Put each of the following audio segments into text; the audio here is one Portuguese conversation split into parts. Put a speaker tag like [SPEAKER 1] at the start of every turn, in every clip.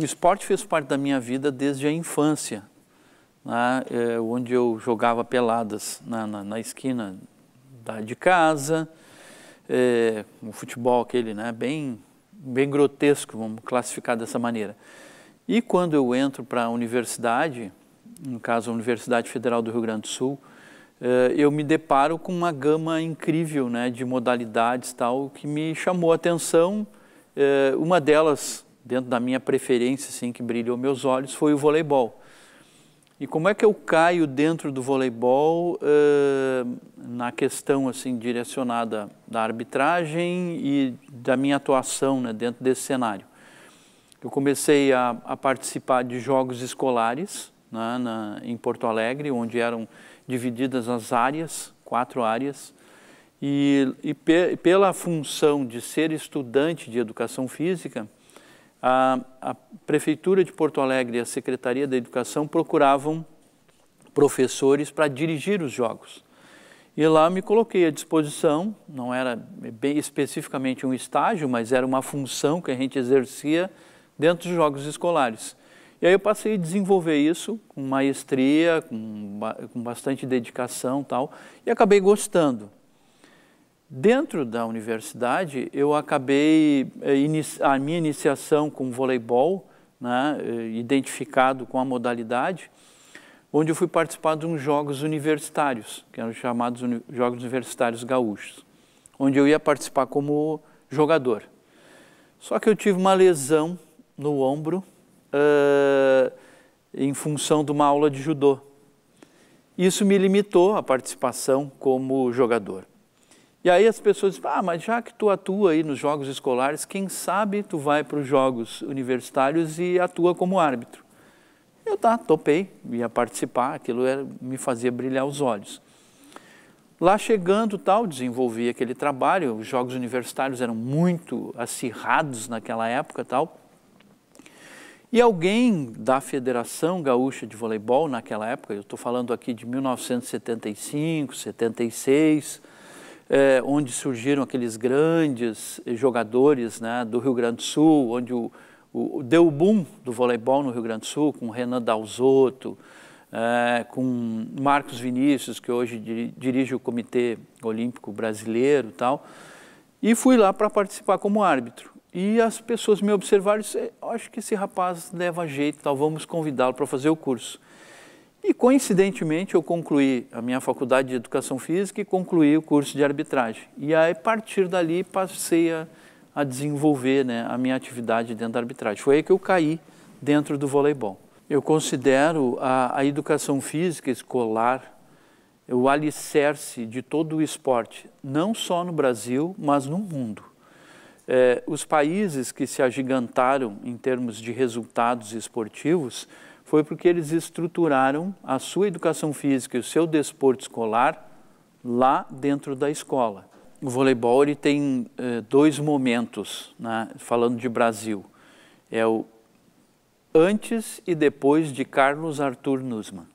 [SPEAKER 1] O esporte fez parte da minha vida desde a infância, né, é, onde eu jogava peladas na, na, na esquina da, de casa, é, futebol aquele né, bem, bem grotesco, vamos classificar dessa maneira. E quando eu entro para a universidade, no caso a Universidade Federal do Rio Grande do Sul, é, eu me deparo com uma gama incrível né, de modalidades tal que me chamou a atenção. É, uma delas dentro da minha preferência, assim, que brilhou meus olhos, foi o voleibol. E como é que eu caio dentro do voleibol uh, na questão, assim, direcionada da arbitragem e da minha atuação né, dentro desse cenário? Eu comecei a, a participar de jogos escolares né, na, em Porto Alegre, onde eram divididas as áreas, quatro áreas, e, e pe, pela função de ser estudante de educação física, a, a Prefeitura de Porto Alegre e a Secretaria da Educação procuravam professores para dirigir os jogos. E lá me coloquei à disposição, não era bem especificamente um estágio, mas era uma função que a gente exercia dentro dos jogos escolares. E aí eu passei a desenvolver isso com maestria, com, com bastante dedicação tal, e acabei gostando. Dentro da universidade, eu acabei eh, a minha iniciação com voleibol, né, eh, identificado com a modalidade, onde eu fui participar de uns jogos universitários, que eram chamados uni Jogos Universitários Gaúchos, onde eu ia participar como jogador. Só que eu tive uma lesão no ombro uh, em função de uma aula de judô. Isso me limitou a participação como jogador. E aí as pessoas dizem, ah, mas já que tu atua aí nos jogos escolares, quem sabe tu vai para os jogos universitários e atua como árbitro. Eu tá, topei, ia participar, aquilo era, me fazia brilhar os olhos. Lá chegando tal, desenvolvi aquele trabalho, os jogos universitários eram muito acirrados naquela época tal. E alguém da Federação Gaúcha de Voleibol, naquela época, eu estou falando aqui de 1975, 76, é, onde surgiram aqueles grandes jogadores né, do Rio Grande do Sul, onde o, o, deu o boom do voleibol no Rio Grande do Sul, com Renan Dalzotto, é, com Marcos Vinícius, que hoje dirige o Comitê Olímpico Brasileiro e tal. E fui lá para participar como árbitro. E as pessoas me observaram e disseram, é, acho que esse rapaz leva jeito, tal, vamos convidá-lo para fazer o curso. E coincidentemente eu concluí a minha faculdade de educação física e concluí o curso de arbitragem. E aí, a partir dali passei a, a desenvolver né, a minha atividade dentro da arbitragem. Foi aí que eu caí dentro do voleibol. Eu considero a, a educação física escolar é o alicerce de todo o esporte, não só no Brasil, mas no mundo. É, os países que se agigantaram em termos de resultados esportivos foi porque eles estruturaram a sua educação física e o seu desporto escolar lá dentro da escola. O voleibol ele tem eh, dois momentos, né, falando de Brasil. É o antes e depois de Carlos Arthur Nussmann.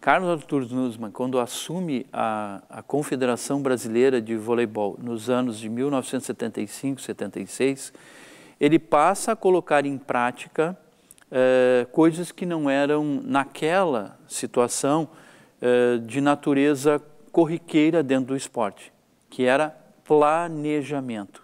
[SPEAKER 1] Carlos Arthur Nussmann, quando assume a, a, Confederação Brasileira de Voleibol nos anos de 1975, 76, ele passa a colocar em prática eh, coisas que não eram, naquela situação, eh, de natureza corriqueira dentro do esporte, que era planejamento.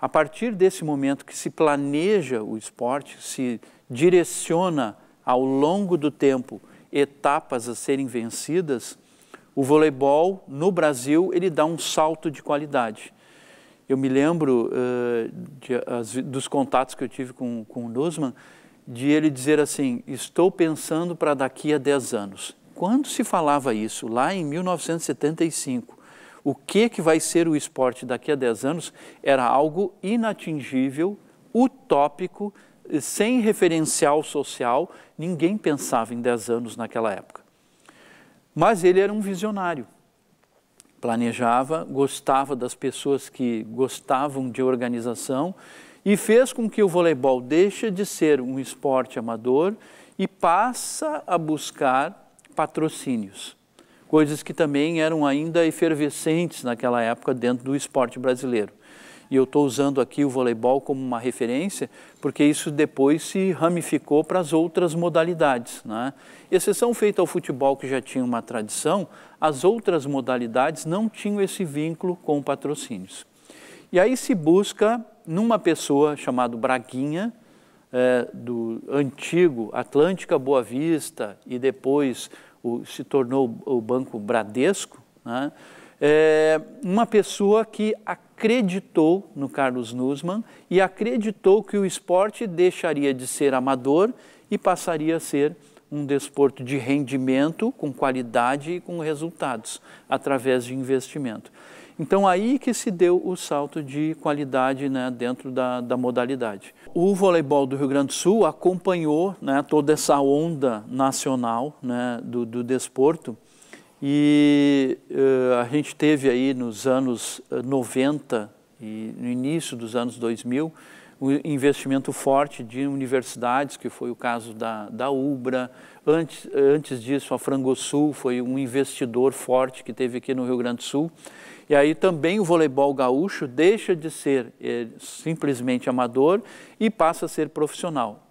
[SPEAKER 1] A partir desse momento que se planeja o esporte, se direciona ao longo do tempo etapas a serem vencidas, o voleibol no Brasil ele dá um salto de qualidade. Eu me lembro uh, de, as, dos contatos que eu tive com, com o Nussmann, de ele dizer assim: estou pensando para daqui a 10 anos. Quando se falava isso, lá em 1975, o que, que vai ser o esporte daqui a 10 anos era algo inatingível, utópico, sem referencial social, ninguém pensava em 10 anos naquela época. Mas ele era um visionário. Planejava, gostava das pessoas que gostavam de organização e fez com que o voleibol deixe de ser um esporte amador e passa a buscar patrocínios, coisas que também eram ainda efervescentes naquela época dentro do esporte brasileiro. E eu estou usando aqui o voleibol como uma referência, porque isso depois se ramificou para as outras modalidades. Né? Exceção feita ao futebol, que já tinha uma tradição, as outras modalidades não tinham esse vínculo com patrocínios. E aí se busca numa pessoa chamada Braguinha, é, do antigo Atlântica Boa Vista e depois o, se tornou o Banco Bradesco, né? é, uma pessoa que acreditou no Carlos Nussmann e acreditou que o esporte deixaria de ser amador e passaria a ser um desporto de rendimento, com qualidade e com resultados, através de investimento. Então aí que se deu o salto de qualidade né, dentro da, da, modalidade. O voleibol do Rio Grande do Sul acompanhou né, toda essa onda nacional né, do, do, desporto e uh, a gente teve aí nos anos 90 eh, e no início dos anos 2000 um investimento forte de universidades, que foi o caso da, da UBRA, Antes, antes disso, a Frangosul foi um investidor forte que teve aqui no Rio Grande do Sul. E aí também o voleibol gaúcho deixa de ser é, simplesmente amador e passa a ser profissional.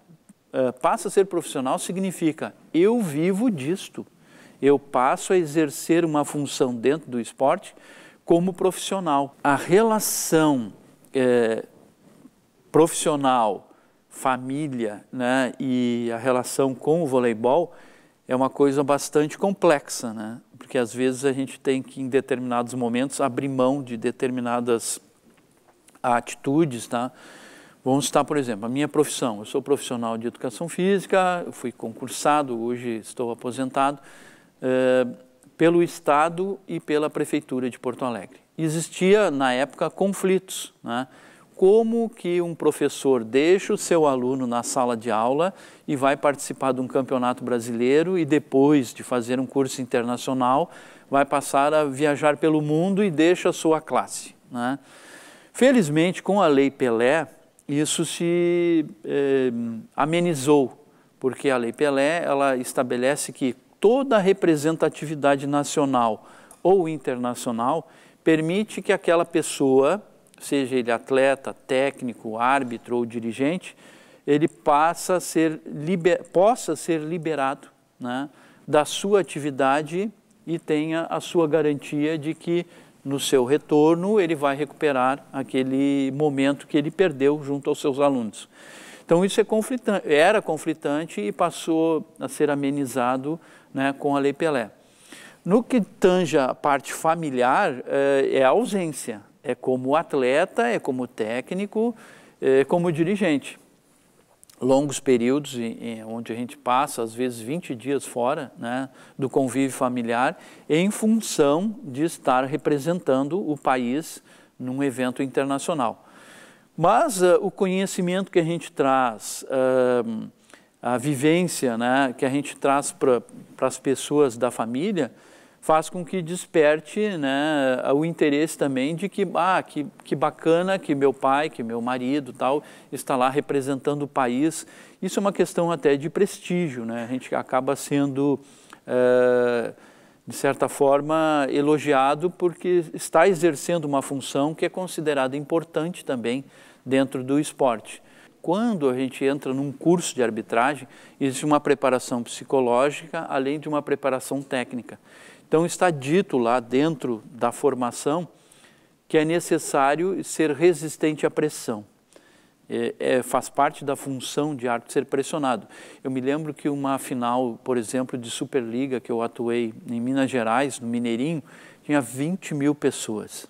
[SPEAKER 1] Eh, passa a ser profissional significa eu vivo disto. Eu passo a exercer uma função dentro do esporte como profissional. A relação é, profissional família né, e a relação com o voleibol é uma coisa bastante complexa, né? porque às vezes a gente tem que, em determinados momentos, abrir mão de determinadas atitudes. Tá? Vamos estar, por exemplo, a minha profissão. Eu sou profissional de educação física, eu fui concursado, hoje estou aposentado, eh, pelo Estado e pela Prefeitura de Porto Alegre. Existia, na época, conflitos. Né? como que um professor deixa o seu aluno na sala de aula e vai participar de um campeonato brasileiro e depois de fazer um curso internacional vai passar a viajar pelo mundo e deixa a sua classe. Né? Felizmente, com a Lei Pelé, isso se eh, amenizou, porque a Lei Pelé ela estabelece que toda representatividade nacional ou internacional permite que aquela pessoa seja ele atleta, técnico, árbitro ou dirigente, ele passa a ser liber, possa ser liberado né, da sua atividade e tenha a sua garantia de que no seu retorno ele vai recuperar aquele momento que ele perdeu junto aos seus alunos. Então isso é conflitante, era conflitante e passou a ser amenizado né, com a Lei Pelé. No que tanja a parte familiar, eh, é a ausência é como atleta, é como técnico, é como dirigente. Longos períodos em, em, onde a gente passa, às vezes 20 dias fora né, do convívio familiar, em função de estar representando o país num evento internacional. Mas uh, o conhecimento que a gente traz, uh, a vivência né, que a gente traz para as pessoas da família, faz com que desperte né, o interesse também de que, ah, que, que bacana que meu pai, que meu marido tal, está lá representando o país. Isso é uma questão até de prestígio, né? A gente acaba sendo, é, de certa forma, elogiado porque está exercendo uma função que é considerada importante também dentro do esporte. Quando a gente entra num curso de arbitragem, existe uma preparação psicológica, além de uma preparação técnica. Então está dito lá dentro da formação que é necessário ser resistente à pressão. É, é, faz parte da função de arte ser pressionado. Eu me lembro que uma final, por exemplo, de Superliga que eu atuei em Minas Gerais, no Mineirinho, tinha 20 mil pessoas.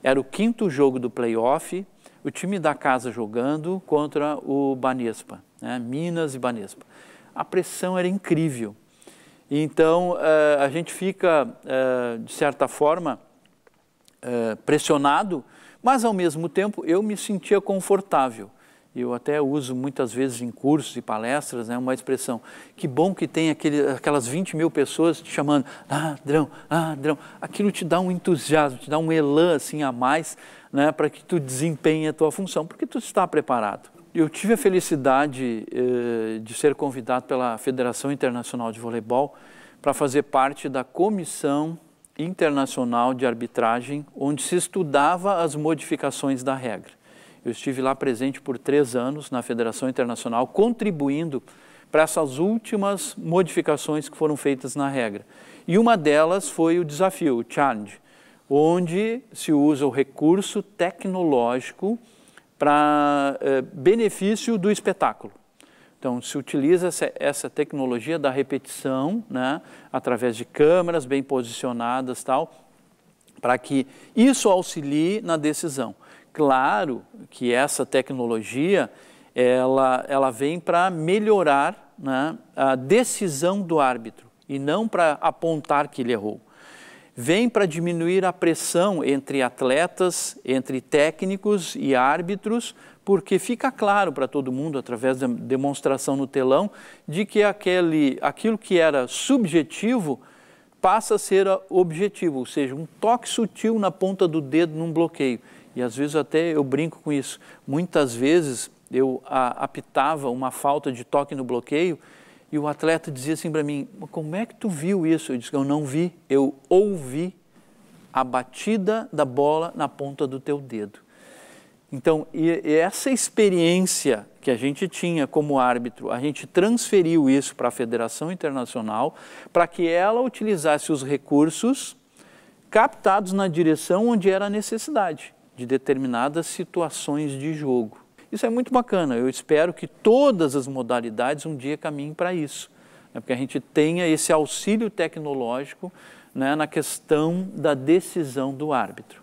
[SPEAKER 1] Era o quinto jogo do playoff, o time da casa jogando contra o Banespa, né? Minas e Banespa. A pressão era incrível. Então, eh, a gente fica, eh, de certa forma, eh, pressionado, mas ao mesmo tempo eu me sentia confortável. Eu até uso muitas vezes em cursos e palestras né, uma expressão. Que bom que tem aquele, aquelas 20 mil pessoas te chamando, ladrão, ladrão. Aquilo te dá um entusiasmo, te dá um elan assim a mais né, para que tu desempenhe a tua função, porque tu está preparado. Eu tive a felicidade eh, de ser convidado pela Federação Internacional de Voleibol para fazer parte da Comissão Internacional de Arbitragem, onde se estudava as modificações da regra. Eu estive lá presente por três anos na Federação Internacional, contribuindo para essas últimas modificações que foram feitas na regra. E uma delas foi o desafio, o challenge, onde se usa o recurso tecnológico para eh, benefício do espetáculo. Então, se utiliza essa tecnologia da repetição, né, através de câmeras bem posicionadas tal, para que isso auxilie na decisão. Claro que essa tecnologia, ela, ela vem para melhorar né, a decisão do árbitro e não para apontar que ele errou vem para diminuir a pressão entre atletas, entre técnicos e árbitros, porque fica claro para todo mundo, através da demonstração no telão, de que aquele, aquilo que era subjetivo passa a ser objetivo, ou seja, um toque sutil na ponta do dedo num bloqueio. E às vezes até eu brinco com isso. Muitas vezes eu apitava uma falta de toque no bloqueio e o atleta dizia assim para mim: Como é que tu viu isso? Eu disse: Eu não vi, eu ouvi a batida da bola na ponta do teu dedo. Então, essa experiência que a gente tinha como árbitro, a gente transferiu isso para a Federação Internacional para que ela utilizasse os recursos captados na direção onde era a necessidade de determinadas situações de jogo. Isso é muito bacana. Eu espero que todas as modalidades um dia caminhem para isso, né? porque a gente tenha esse auxílio tecnológico né, na questão da decisão do árbitro.